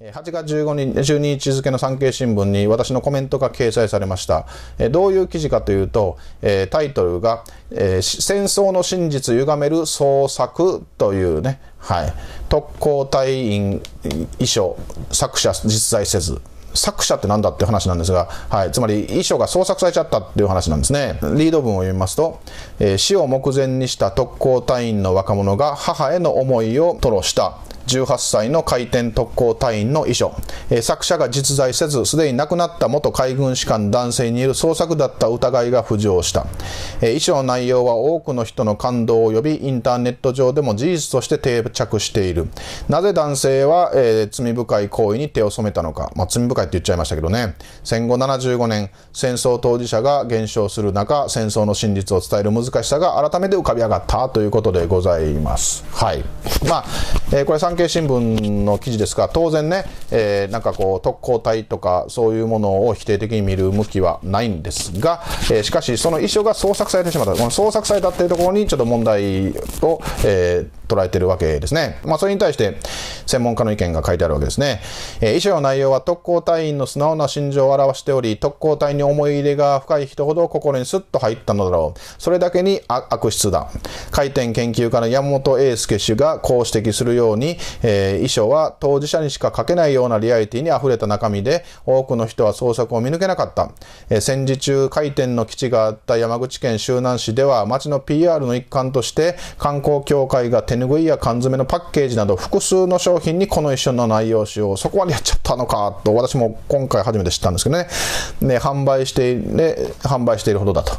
8月15日、12日付の産経新聞に私のコメントが掲載されました。どういう記事かというと、タイトルが、戦争の真実歪める創作というね、はい、特攻隊員遺書、作者実在せず。作者って何だっていう話なんですが、はい、つまり遺書が創作されちゃったっていう話なんですね。リード文を読みますと、えー、死を目前にした特攻隊員の若者が母への思いを吐露した18歳の回転特攻隊員の遺書、えー、作者が実在せずすでに亡くなった元海軍士官男性による捜索だった疑いが浮上した、えー、遺書の内容は多くの人の感動を呼びインターネット上でも事実として定着しているなぜ男性は、えー、罪深い行為に手を染めたのか、まあ、罪深いって言っちゃいましたけどね戦後75年戦争当事者が減少する中戦争の真実を伝える難しさが改めて浮かび上がったということでございますはいまあ、えこれ産経新聞の記事ですが、当然ね、えー、なんかこう、特攻隊とか、そういうものを否定的に見る向きはないんですが、えー、しかし、その遺書が創作されてしまった、この創作されたっていうところに、ちょっと問題を、えー、捉えてるわけですね。まあ、それに対して、専門家の意見が書いてあるわけですね。えー、遺書の内容は特攻隊員の素直な心情を表しており、特攻隊に思い入れが深い人ほど心にスッと入ったのだろう。それだけに悪質だ。回転研究家の山本英介氏がこう指摘するように、えー、遺書は当事者にしか書けないようなリアリティに溢れた中身で、多くの人は創作を見抜けなかった。えー、戦時中、回転の基地があった山口県周南市では、町の PR の一環として、観光協会が展手拭いや缶詰のパッケージなど複数の商品にこの一緒の内容使用、そこまでやっちゃったのかと、私も今回初めて知ったんですけどね、ね販売してね、販売しているほどだと。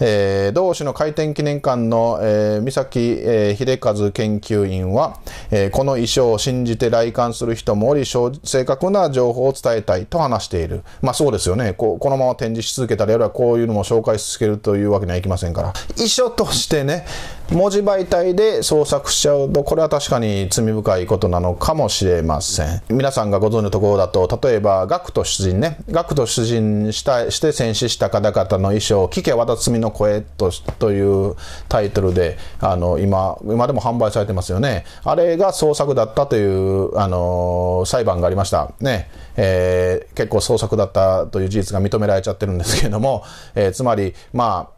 えー、同市の開店記念館の、えー、三崎、えー、秀和研究員は、えー、この衣装を信じて来館する人もおり、正確な情報を伝えたいと話している。まあそうですよね。ここのまま展示し続けたり、あるいはこういうのも紹介し続けるというわけにはいきませんから。衣装としてね、文字媒体で創作しちゃうとこれは確かに罪深いことなのかもしれません皆さんがご存知のところだと例えば学徒出陣ね学徒出陣したして戦死した方々の衣装「聞け渡罪の声と」というタイトルであの今今でも販売されてますよねあれが創作だったというあの裁判がありましたねえー、結構創作だったという事実が認められちゃってるんですけれども、えー、つまりまあ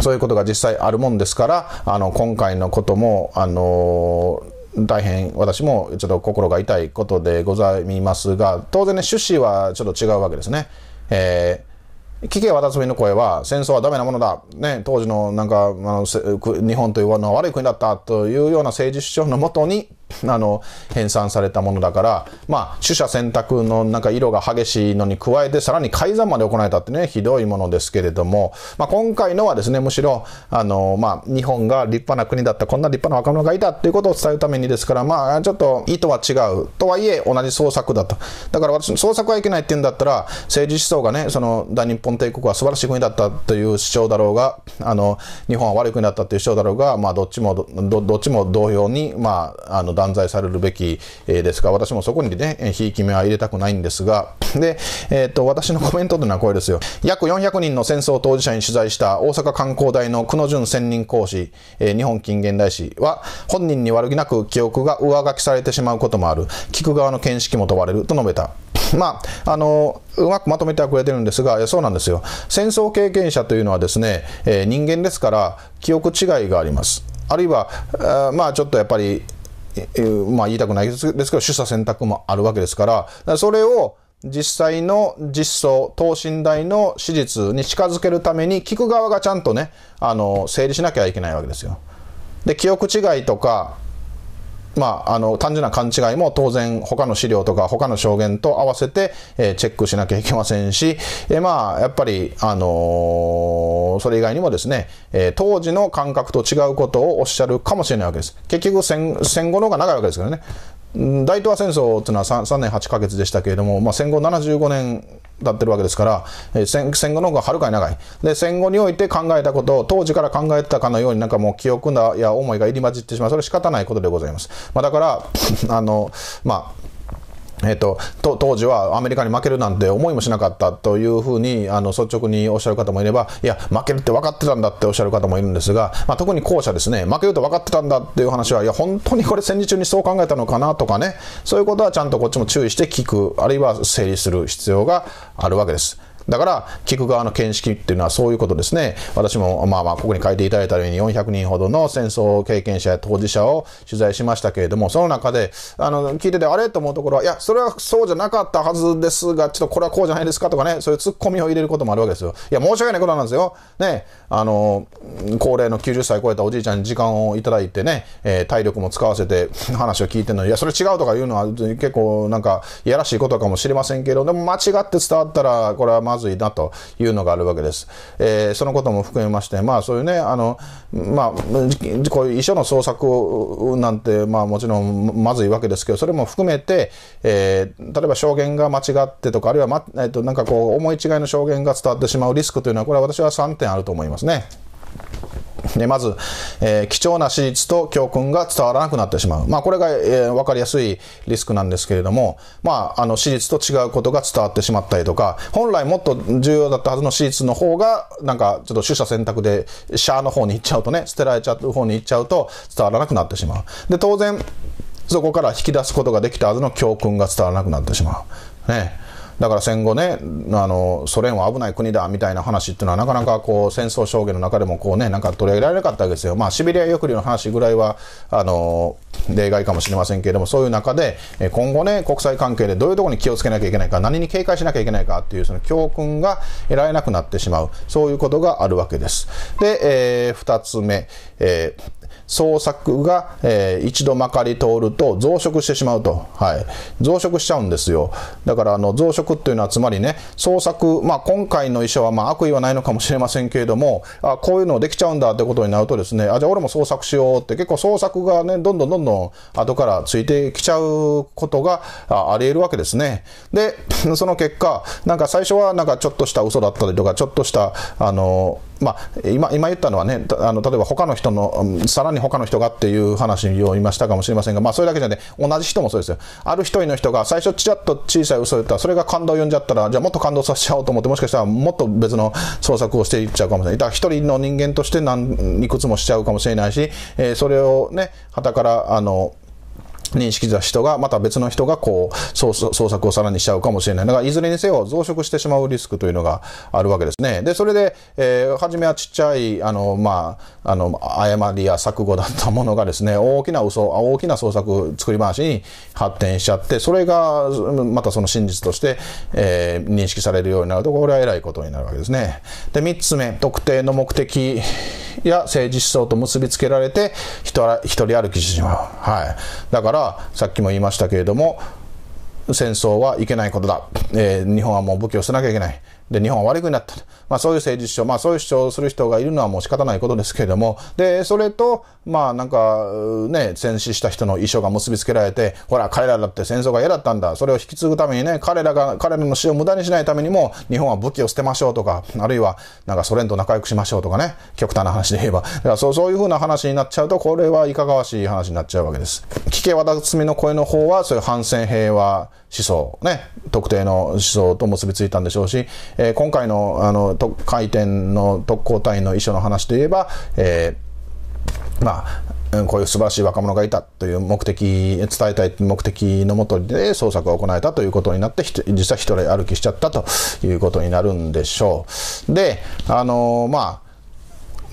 そういうことが実際あるもんですから、あの、今回のことも、あのー大変私もちょっと心が痛いことでございますが、当然ね、趣旨はちょっと違うわけですね。えー、聞け渡私の声は戦争はダメなものだ。ね、当時のなんか、あの日本というのは悪い国だったというような政治主張のもとに、あの編纂されたものだから、まあ、取捨選択のなんか色が激しいのに加えて、さらに改ざんまで行えたってね、ひどいものですけれども、まあ、今回のはですね、むしろ、あの、まあ、日本が立派な国だった、こんな立派な若者がいたっていうことを伝えるためにですから、まあ、ちょっと意図は違う。とはいえ、同じ創作だと。だから私、創作はいけないって言うんだったら、政治思想がね、その、大日本帝国は素晴らしい国だったという主張だろうが、あの、日本は悪い国だったという主張だろうが、まあ、どっちもど、どっちも同様に、まあ、あの、断罪されるべきですが、私もそこにね、ひいき目は入れたくないんですが、で、えっ、と、私のコメントというのはこれですよ。約400人の戦争当事者に取材した大阪観光大の久野淳専任講師、えー、日本近現代史は、本人に悪気なく記憶が上書きされてしまうこともある。聞く側の見識も問われると述べた。まあ、あの、うまくまとめてはくれてるんですが、そうなんですよ。戦争経験者というのはですね、えー、人間ですから、記憶違いがあります。あるいは、あまあ、ちょっとやっぱり、えまあ言いたくないですけど、取捨選択もあるわけですから、からそれを実際の実装、等身大の史実に近づけるために、聞く側がちゃんとね、あの、整理しなきゃいけないわけですよ。で、記憶違いとか、まあ、あの、単純な勘違いも当然他の資料とか他の証言と合わせて、えー、チェックしなきゃいけませんし、えー、まあ、やっぱり、あのー、それ以外にもですね、え当時の感覚と違うことをおっしゃるかもしれないわけです。結局戦、戦後の方が長いわけですからね。大東亜戦争というのは 3, 3年8ヶ月でしたけれども、まあ、戦後75年立ってるわけですから、え戦後の方がはるかに長い。で、戦後において考えたことを当時から考えてたかのようになんかもう記憶だや思いが入り混じってしまう。それ仕方ないことでございます。まあ、だから、あの、まあ、えっと当時はアメリカに負けるなんて思いもしなかったというふうにあの率直におっしゃる方もいれば、いや、負けるって分かってたんだっておっしゃる方もいるんですが、まあ、特に後者ですね、負けると分かってたんだっていう話は、いや、本当にこれ戦時中にそう考えたのかなとかね、そういうことはちゃんとこっちも注意して聞く、あるいは整理する必要があるわけです。だから、聞く側の見識っていうのはそういうことですね。私も、まあまあ、ここに書いていただいたように400人ほどの戦争経験者や当事者を取材しましたけれども、その中で、あの、聞いてて、あれと思うところは、いや、それはそうじゃなかったはずですが、ちょっとこれはこうじゃないですかとかね、そういうツッコミを入れることもあるわけですよ。いや、申し訳ないことなんですよ。ね、あの、高齢の90歳超えたおじいちゃんに時間をいただいてね、えー、体力も使わせて話を聞いてるのに、いや、それ違うとか言うのは結構なんか、いやらしいことかもしれませんけど、でも間違って伝わったら、これはまあ、まずいなというのがあるわけです。えー、そのことも含めまして、まあそういうね、あの、まあ、こういう遺書の捜索なんて、まあもちろんまずいわけですけど、それも含めて、えー、例えば証言が間違ってとか、あるいは、ま、えっ、ー、と、なんかこう、思い違いの証言が伝わってしまうリスクというのは、これは私は3点あると思いますね。でまず、えー、貴重な史実と教訓が伝わらなくなってしまう。まあ、これが、えー、分かりやすいリスクなんですけれども、まあ、あの、史実と違うことが伝わってしまったりとか、本来もっと重要だったはずの史実の方が、なんか、ちょっと取捨選択で、シャの方に行っちゃうとね、捨てられちゃう方に行っちゃうと伝わらなくなってしまう。で、当然、そこから引き出すことができたはずの教訓が伝わらなくなってしまう。ね。だから戦後ねあのソ連は危ない国だみたいな話っていうのはなかなかこう戦争証言の中でもこうねなんか取り上げられなかったわけですよまあシベリア抑留の話ぐらいはあの例外かもしれませんけれどもそういう中で今後ね国際関係でどういうところに気をつけなきゃいけないか何に警戒しなきゃいけないかっていうその教訓が得られなくなってしまうそういうことがあるわけですで、えー、つ目、えー創作が、えー、一度まかり通ると増殖してしまうと、はい、増殖しちゃうんですよだからあの増殖っていうのはつまりね創作、まあ、今回の遺書はまあ悪意はないのかもしれませんけれどもあこういうのできちゃうんだってことになるとですねあじゃあ俺も創作しようって結構創作がねどんどんどんどん後からついてきちゃうことがあり得るわけですねで その結果なんか最初はなんかちょっとした嘘だったりとかちょっとしたあのまあ、今今言ったのはね、あの例えば他の人の、さらに他の人がっていう話をましたかもしれませんが、まあ、それだけじゃね、同じ人もそうですよ、ある一人の人が最初、ちらっと小さい嘘を言ったら、それが感動を呼んじゃったら、じゃあもっと感動させちゃおうと思って、もしかしたらもっと別の創作をしていっちゃうかもしれない、だから一人の人間として何いくつもしちゃうかもしれないし、えー、それをね、はたから、あの、認識した人が、また別の人がこう、捜索をさらにしちゃうかもしれない。だから、いずれにせよ増殖してしまうリスクというのがあるわけですね。で、それで、えー、初めはちっちゃい、あの、まあ、あの、誤りや錯誤だったものがですね、大きな嘘、大きな創作作り回しに発展しちゃって、それが、またその真実として、えー、認識されるようになると、これは偉いことになるわけですね。で、三つ目、特定の目的や政治思想と結びつけられて一人歩きしてしまう、はい、だからさっきも言いましたけれども戦争はいけないことだ、えー、日本はもう武器を捨てなきゃいけないで、日本は悪い国った。と。まあそういう政治主張、まあそういう主張をする人がいるのはもう仕方ないことですけれども、で、それと、まあなんか、ね、戦死した人の遺書が結びつけられて、ほら、彼らだって戦争が嫌だったんだ。それを引き継ぐためにね、彼らが、彼らの死を無駄にしないためにも、日本は武器を捨てましょうとか、あるいは、なんかソ連と仲良くしましょうとかね、極端な話で言えば。だからそう、そういうふうな話になっちゃうと、これはいかがわしい話になっちゃうわけです。聞け渡すみの声の方は、そういう反戦平和思想、ね、特定の思想と結びついたんでしょうし、えー、今回の、あの、回転の特攻隊の遺書の話といえば、えー、まあ、こういう素晴らしい若者がいたという目的、伝えたい目的のもとで捜索を行えたということになって、実は一人歩きしちゃったということになるんでしょう。で、あのまあ、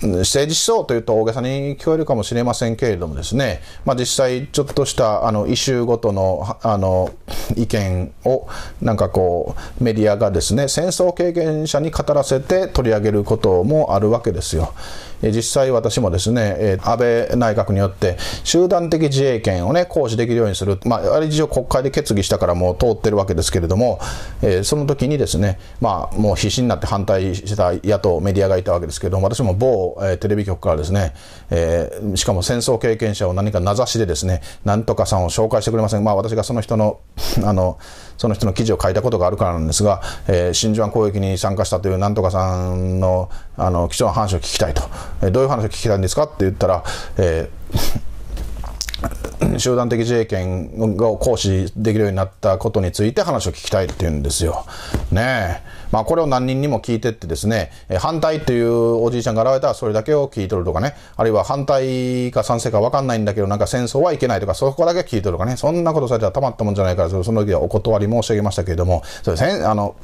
政治思想というと大げさに聞こえるかもしれませんけれどもですね、まあ、実際ちょっとしたあの異臭ごとのあの意見をなんかこうメディアがですね戦争経験者に語らせて取り上げることもあるわけですよ。実際私もですね、安倍内閣によって集団的自衛権をね、行使できるようにする。まあ、あれ以上国会で決議したからもう通ってるわけですけれども、えその時にですね、まあ、もう必死になって反対した野党メディアがいたわけですけれども、私も某、えテレビ局からですね、えしかも戦争経験者を何か名指しでですね、なんとかさんを紹介してくれません。まあ、私がその人の、あの、その人の記事を書いたことがあるからなんですが、えー、真珠湾攻撃に参加したというなんとかさんのあの、貴重な話を聞きたいと。えどういう話を聞きたいんですかって言ったら、えー集団的自衛権を行使できるようになったことについて話を聞きたいっていうんですよ。ねえ。まあこれを何人にも聞いてってですね、反対というおじいちゃんが現れたらそれだけを聞いとるとかね、あるいは反対か賛成か分かんないんだけどなんか戦争はいけないとかそこだけ聞いとるとかね、そんなことされたらたまったもんじゃないから、その時はお断り申し上げましたけれども、それ戦あの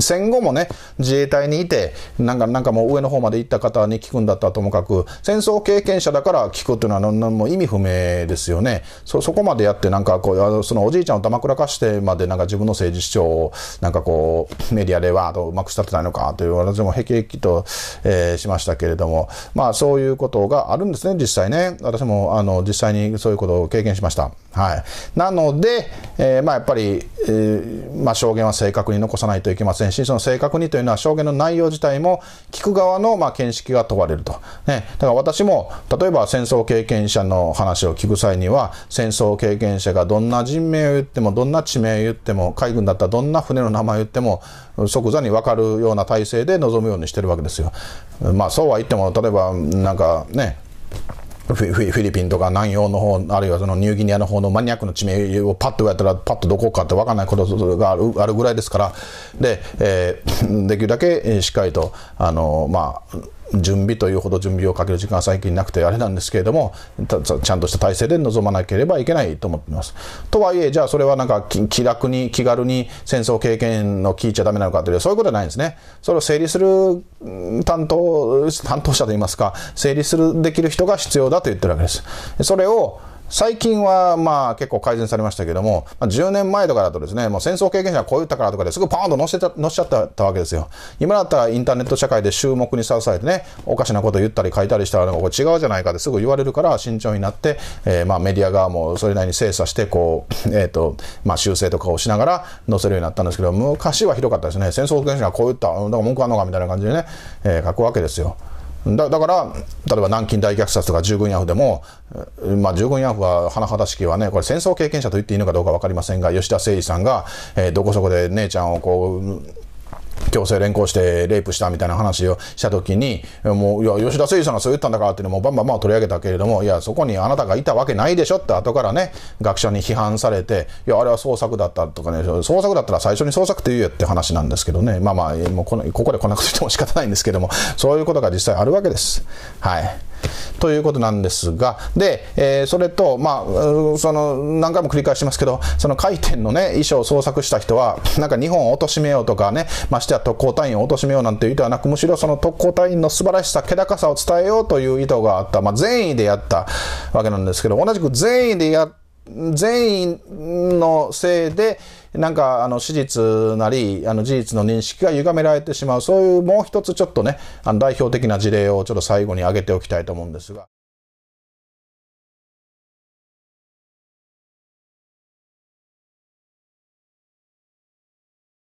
戦後もね、自衛隊にいて、なんかなんかもう上の方まで行った方に聞くんだったらともかく、戦争経験者だから聞くっていうのはも意味不明ですよね。そ、そこまでやって、なんかこう、あのそのおじいちゃんをまくらかしてまで、なんか自分の政治主張を、なんかこう、メディアでわとうまくしたってないのかという、私もへきへきと、えー、しましたけれども、まあ、そういうことがあるんですね、実際ね。私も、あの、実際にそういうことを経験しました。はい。なので、えー、まあ、やっぱり、えー、まあ、証言は正確に残さないといけませんし、その正確にというのは、証言の内容自体も、聞く側の、まあ、見識が問われると。ね。だから私も、例えば戦争経験者の話話を聞く際には戦争経験者がどんな人名を言ってもどんな地名を言っても海軍だったらどんな船の名前を言っても即座に分かるような体制で臨むようにしてるわけですよ。まあ、そうは言っても例えばなんかねフィリピンとか南洋の方あるいはそのニューギニアの方のマニアックの地名をパッとやったらパッとどこかって分からないことがあるあるぐらいですからでえー、できるだけしっかりとあのまあ準備というほど準備をかける時間は最近なくてあれなんですけれどもちゃんとした体制で臨まなければいけないと思っています。とはいえじゃあそれはなんか気楽に気軽に戦争経験の聞いちゃダメなのかというそういうことはないんですね。それを整理する担当担当者といいますか整理するできる人が必要だと言ってるわけです。それを最近は、まあ、結構改善されましたけども、まあ、10年前とかだとですね、もう戦争経験者がこう言ったからとかですぐパーンと載せた、ちゃったわけですよ。今だったらインターネット社会で注目にさらされてね、おかしなこと言ったり書いたりしたら、なんかこれ違うじゃないかってすぐ言われるから慎重になって、えー、まあ、メディア側もそれなりに精査して、こう、えっ、ー、と、まあ、修正とかをしながら載せるようになったんですけど、昔はひどかったですね。戦争経験者がこう言った、んか文句あんのかみたいな感じでね、えー、書くわけですよ。だだから、例えば南京大虐殺とか従軍ヤフでも、まあ、従軍ヤフは甚だしきはね、これ戦争経験者と言っていいのかどうか分かりませんが、吉田誠二さんが、えー、どこそこで姉ちゃんをこう、強制連行してレイプしたみたいな話をした時に、もう、いや、吉田誠司さんがそう言ったんだからっていうのもバンバン取り上げたけれども、いや、そこにあなたがいたわけないでしょって後からね、学者に批判されて、いや、あれは創作だったとかね、創作だったら最初に創作って言うよって話なんですけどね、まあまあ、もうこのここでこんなこと言っても仕方ないんですけども、そういうことが実際あるわけです。はい。ということなんですが、で、えー、それと、まあ、その、何回も繰り返してますけど、その回転のね、衣装を創作した人は、なんか日本を貶めようとかね、ましては特攻隊員を貶めようなんていう意図はなく、むしろその特攻隊員の素晴らしさ、気高さを伝えようという意図があった、まあ、善意でやったわけなんですけど、同じく善意でや、善意のせいで、なんか、あの、史実なり、あの、事実の認識が歪められてしまう、そういうもう一つちょっとね、あの代表的な事例をちょっと最後に挙げておきたいと思うんですが。